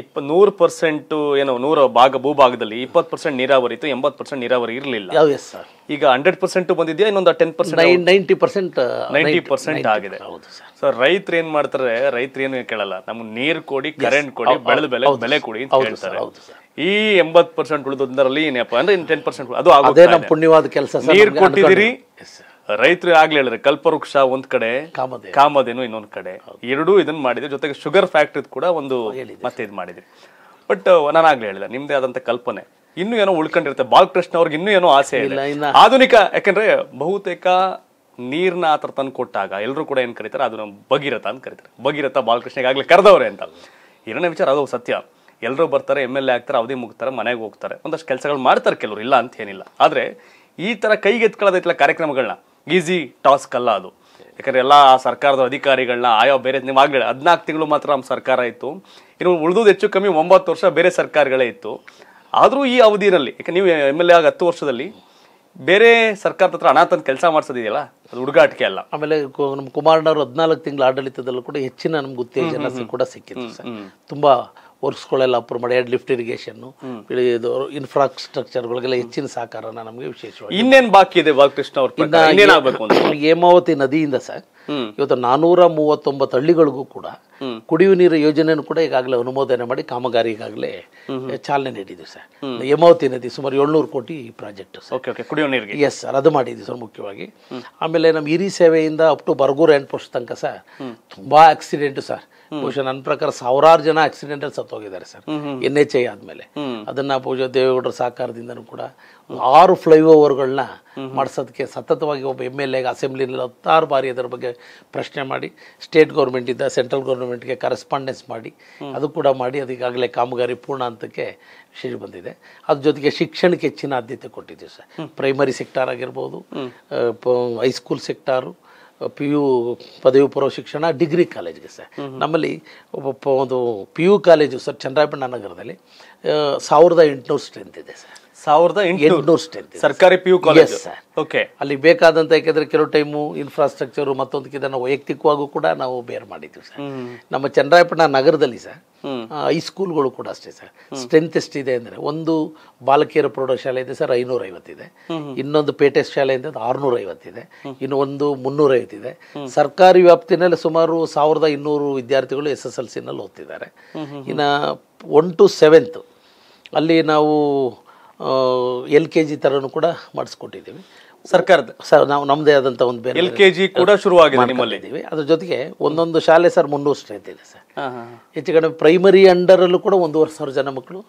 ಇಪ್ಪ ನೂರು ಪರ್ಸೆಂಟ್ ಏನೋ ನೂರ ಭಾಗ ಭೂಭಾಗದಲ್ಲಿ ಇಪ್ಪತ್ತು ಪರ್ಸೆಂಟ್ ನೀರಾವರಿ ಇತ್ತು ಎಂಬತ್ತು ಪರ್ಸೆಂಟ್ ನೀರಾವರಿ ಇರಲಿಲ್ಲ ಈಗ ಹಂಡ್ರೆಡ್ ಪರ್ಸೆಂಟ್ ಬಂದಿದೆಯಾ ಇನ್ನೊಂದು ten percent ninety percent ninety percent ಆಗಿದೆ ಹೌದು ಸರ್ ಸೊ ರೈತರು ಏನ್ ಮಾಡ್ತಾರೆ ರೈತರು ಏನು ಕೇಳಲ್ಲ ನಮ್ಗೆ ನೀರು ಕೊಡಿ ಕರೆಂಟ್ ಕೊಡಿ ಬೆಳೆದ ಬೆಲೆ ಬೆಲೆ ಕೊಡಿ ಅಂತ ಹೇಳ್ತಾರೆ ಈ ಎಂಬತ್ ಪರ್ಸೆಂಟ್ ಉಳಿದದ್ರಲ್ಲಿ ಏನಪ್ಪ ಅಂದ್ರೆ ಟೆನ್ ಪರ್ಸೆಂಟ್ ಅದು ಆಗೋದೇ ನಮ್ಮ ಪುಣ್ಯವಾದ ಕೆಲಸ ನೀರು ಕೊಟ್ಟಿದ್ದೀರಿ ರೈತರು ಆಗ್ಲೇ ಹೇಳಿದ್ರೆ ಕಲ್ಪವೃಕ್ಷ ಒಂದ್ ಕಡೆ ಕಾಮದೇನು ಇನ್ನೊಂದ್ ಕಡೆ ಎರಡೂ ಇದನ್ನ ಮಾಡಿದ್ರೆ ಜೊತೆಗೆ ಶುಗರ್ ಫ್ಯಾಕ್ಟ್ರಿ ಕೂಡ ಒಂದು ಮತ್ತೆ ಇದು ಮಾಡಿದ್ರಿ ಬಟ್ ನಾನು ಆಗ್ಲೇ ಹೇಳಿಲ್ಲ ನಿಮ್ದೇ ಆದಂತ ಕಲ್ಪನೆ ಇನ್ನೂ ಏನೋ ಉಳ್ಕೊಂಡಿರುತ್ತೆ ಬಾಲಕೃಷ್ಣ ಅವ್ರಿಗೆ ಇನ್ನೂ ಏನೋ ಆಸೆ ಇಲ್ಲ ಆಧುನಿಕ ಯಾಕಂದ್ರೆ ಬಹುತೇಕ ನೀರ್ನ ಆತರ ತಂದು ಕೊಟ್ಟಾಗ ಎಲ್ಲರೂ ಕೂಡ ಏನ್ ಕರೀತಾರೆ ಅದನ್ನ ಭಗೀರಥ ಅಂತ ಕರೀತಾರೆ ಭಗೀರಥ ಬಾಲಕೃಷ್ಣ ಆಗ್ಲಿ ಕರೆದವ್ರೆ ಅಂತ ಎರಡನೇ ವಿಚಾರ ಅದು ಸತ್ಯ ಎಲ್ಲರೂ ಬರ್ತಾರೆ ಎಮ್ ಎಲ್ ಎ ಆಗ್ತಾರೆ ಅವಧಿ ಮುಗ್ತಾರೆ ಮನೆಗೆ ಹೋಗ್ತಾರೆ ಒಂದಷ್ಟು ಕೆಲಸಗಳು ಮಾಡ್ತಾರೆ ಕೆಲವರು ಇಲ್ಲ ಅಂತ ಏನಿಲ್ಲ ಆದ್ರೆ ಈ ತರ ಕೈಗೆತ್ಕೊಳ್ಳೋದೈತಿಲ್ಲ ಕಾರ್ಯಕ್ರಮಗಳನ್ನ ಈಸಿ ಟಾಸ್ಕ್ ಅಲ್ಲ ಅದು ಯಾಕಂದ್ರೆ ಎಲ್ಲ ಸರ್ಕಾರದ ಅಧಿಕಾರಿಗಳನ್ನ ಆಯೋ ಬೇರೆ ನೀವು ಆಗಲೇ ಹದಿನಾಲ್ಕು ತಿಂಗಳು ಮಾತ್ರ ನಮ್ಮ ಸರ್ಕಾರ ಇತ್ತು ಇನ್ನು ಉಳಿದೋದು ಹೆಚ್ಚು ಕಮ್ಮಿ ಒಂಬತ್ತು ವರ್ಷ ಬೇರೆ ಸರ್ಕಾರಗಳೇ ಇತ್ತು ಆದರೂ ಈ ಅವಧಿನಲ್ಲಿ ಯಾಕೆ ನೀವು ಎಮ್ ಎಲ್ ಎ ಆಗ ಹತ್ತು ವರ್ಷದಲ್ಲಿ ಬೇರೆ ಸರ್ಕಾರದ ಹತ್ರ ಹಣ ಕೆಲಸ ಮಾಡಿಸೋದಿದೆಯಲ್ಲ ಅದು ಹುಡುಗಾಟಿಕೆ ಅಲ್ಲ ಆಮೇಲೆ ನಮ್ಮ ಕುಮಾರಣ್ಣವರು ಹದಿನಾಲ್ಕು ತಿಂಗಳ ಆಡಳಿತದಲ್ಲೂ ಕೂಡ ಹೆಚ್ಚಿನ ನಮ್ಗೆ ಉತ್ತೇಜನ ಕೂಡ ಸಿಕ್ಕಿತ್ತು ಸರ್ ತುಂಬ ವರ್ಕ್ಸ್ಗಳೆಲ್ಲ ಅಪ್ರೂವ್ ಮಾಡಿ ಎರಡು ಲಿಫ್ಟ್ ಇರಿಗೇಷನ್ ಇದು ಇನ್ಫ್ರಾಸ್ಟ್ರಕ್ಚರ್ಗಳಿಗೆಲ್ಲ ಹೆಚ್ಚಿನ ಸಹಕಾರನ ನಮಗೆ ವಿಶೇಷವಾಗಿ ಇನ್ನೇನು ಬಾಕಿ ಇದೆ ಬಾಲಕೃಷ್ಣ ಅವ್ರ ಹೇಮಾವತಿ ನದಿಯಿಂದ ಸರ್ ಇವತ್ತು ನಾನೂರ ಮೂವತ್ತೊಂಬತ್ತು ಹಳ್ಳಿಗಳಿಗೂ ಕೂಡ ಕುಡಿಯುವ ನೀರು ಯೋಜನೆಯನ್ನು ಕೂಡ ಈಗಾಗಲೇ ಅನುಮೋದನೆ ಮಾಡಿ ಕಾಮಗಾರಿ ಈಗಾಗಲೇ ಚಾಲನೆ ನೀಡಿದ್ವಿ ಸರ್ ಯಮಾವತಿ ನದಿ ಸುಮಾರು ಏಳ್ನೂರು ಕೋಟಿ ಈ ಪ್ರಾಜೆಕ್ಟ್ ಕುಡಿಯುವ ನೀರಿಗೆ ಎಸ್ ಸರ್ ಅದು ಮಾಡಿದ್ದೀವಿ ಸರ್ ಮುಖ್ಯವಾಗಿ ಆಮೇಲೆ ನಮ್ಮ ಹಿರಿ ಸೇವೆಯಿಂದ up to Bargur and post ತನಕ ಸರ್ ತುಂಬಾ ಆಕ್ಸಿಡೆಂಟ್ ಸರ್ ಬಹುಶಃ ನನ್ನ ಪ್ರಕಾರ ಸಾವಿರಾರು ಜನ ಆಕ್ಸಿಡೆಂಟ್ ಅಲ್ಲಿ ಸತ್ತೋಗಿದ್ದಾರೆ ಸರ್ ಎನ್ ಎಚ್ ಐ ಆದ್ಮೇಲೆ ಅದನ್ನ ಬಹುಶಃ ದೇವೇಗೌಡರ ಸಹಕಾರದಿಂದನೂ ಕೂಡ ಆರು ಫ್ಲೈಓವರ್ಗಳನ್ನ ಮಾಡಿಸೋದಕ್ಕೆ ಸತತವಾಗಿ ಒಬ್ಬ ಎಮ್ ಎಲ್ ಎಗೆ ಅಸೆಂಬ್ಲಿನಲ್ಲಿ ಹತ್ತಾರು ಬಾರಿ ಅದರ ಬಗ್ಗೆ ಪ್ರಶ್ನೆ ಮಾಡಿ ಸ್ಟೇಟ್ ಇಂದ ಸೆಂಟ್ರಲ್ ಗೌರ್ಮೆಂಟ್ ಗೌರ್ಮೆಂಟ್ಗೆ ಕರೆಸ್ಪಾಂಡೆನ್ಸ್ ಮಾಡಿ ಅದು ಕೂಡ ಮಾಡಿ ಅದಕ್ಕಾಗಲೇ ಕಾಮಗಾರಿ ಪೂರ್ಣ ಹಂತಕ್ಕೆ ಸಿಡಿ ಬಂದಿದೆ ಅದ್ರ ಜೊತೆಗೆ ಶಿಕ್ಷಣಕ್ಕೆ ಹೆಚ್ಚಿನ ಆದ್ಯತೆ ಕೊಟ್ಟಿದ್ದೀವಿ ಸರ್ ಪ್ರೈಮರಿ ಸೆಕ್ಟಾರ್ ಆಗಿರ್ಬೋದು ಹೈಸ್ಕೂಲ್ ಸೆಕ್ಟಾರು ಪಿ ಯು ಪದವಿ ಪೂರ್ವ ಶಿಕ್ಷಣ ಡಿಗ್ರಿ ಕಾಲೇಜ್ಗೆ ಸರ್ ನಮ್ಮಲ್ಲಿ ಒಬ್ಬ ಒಂದು ಪಿ ಯು ಕಾಲೇಜು ಸರ್ ಚಂದ್ರಾಪಣ್ಣ ನಗರದಲ್ಲಿ ಸಾವಿರದ ಎಂಟುನೂರು ಸ್ಟ್ರೆಂತ್ ಇದೆ ಸರ್ ಸಾವಿರದ ಎಂಟುನೂರು ಸ್ಟ್ರೆಂತ್ ಸರ್ಕಾರಿ ಪಿ ಯು ಕಾಲೇಜ್ ಓಕೆ ಅಲ್ಲಿ ಬೇಕಾದಂತ ಯಾಕೆಂದ್ರೆ ಕೆಲವು ಟೈಮು ಇನ್ಫ್ರಾಸ್ಟ್ರಕ್ಚರ್ ಮತ್ತೊಂದು ವೈಯಕ್ತಿಕವಾಗೂ ಕೂಡ ನಾವು ಬೇರ್ ಮಾಡಿದ್ವಿ ಸರ್ ನಮ್ಮ ಚಂದ್ರಾಯಪಟ್ಟಣ ನಗರದಲ್ಲಿ ಸರ್ ಹೈಸ್ಕೂಲ್ಗಳು ಕೂಡ ಅಷ್ಟೇ ಸರ್ ಸ್ಟ್ರೆಂತ್ ಎಷ್ಟಿದೆ ಅಂದರೆ ಒಂದು ಬಾಲಕಿಯರ ಪ್ರೌಢಶಾಲೆ ಇದೆ ಸರ್ ಐನೂರ ಐವತ್ತಿದೆ ಇನ್ನೊಂದು ಪೇಟೆ ಶಾಲೆ ಇದೆ ಆರುನೂರ ಐವತ್ತಿದೆ ಇನ್ನು ಒಂದು ಮುನ್ನೂರೈವತ್ತಿದೆ ಸರ್ಕಾರಿ ವ್ಯಾಪ್ತಿನಲ್ಲಿ ಸುಮಾರು ಸಾವಿರದ ಇನ್ನೂರು ವಿದ್ಯಾರ್ಥಿಗಳು ಎಸ್ ಎಸ್ ಎಲ್ ಸಿನಲ್ಲಿ ಓದ್ತಿದ್ದಾರೆ ಇನ್ನು ಒನ್ ಟು ಸೆವೆಂತ್ ಅಲ್ಲಿ ನಾವು ಎಲ್ ಕೆ ಜಿ ಥರನೂ ಕೂಡ ಮಾಡಿಸ್ಕೊಟ್ಟಿದ್ದೀವಿ ಸರ್ಕಾರದ ಸರ್ ನಾವು ನಮ್ಮದೇ ಆದಂಥ ಒಂದು ಬೇರೆ ಎಲ್ ಕೆ ಜಿ ಕೂಡ ಶುರುವಾಗಿದೆ ನಿಮ್ಮಲ್ಲಿದ್ದೀವಿ ಅದ್ರ ಜೊತೆಗೆ ಒಂದೊಂದು ಶಾಲೆ ಸರ್ ಮುನ್ನೂರು ಇದೆ ಸರ್ ಹೆಚ್ಚು ಕಡಿಮೆ ಪ್ರೈಮರಿ ಅಂಡರಲ್ಲೂ ಕೂಡ ಒಂದೂವರೆ ಸಾವಿರ ಜನ ಮಕ್ಕಳು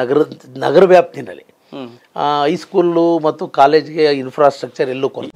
ನಗರ ನಗರ ವ್ಯಾಪ್ತಿನಲ್ಲಿ ಹೈಸ್ಕೂಲು ಮತ್ತು ಕಾಲೇಜ್ಗೆ ಇನ್ಫ್ರಾಸ್ಟ್ರಕ್ಚರ್ ಎಲ್ಲೂ ಕೊರತೆ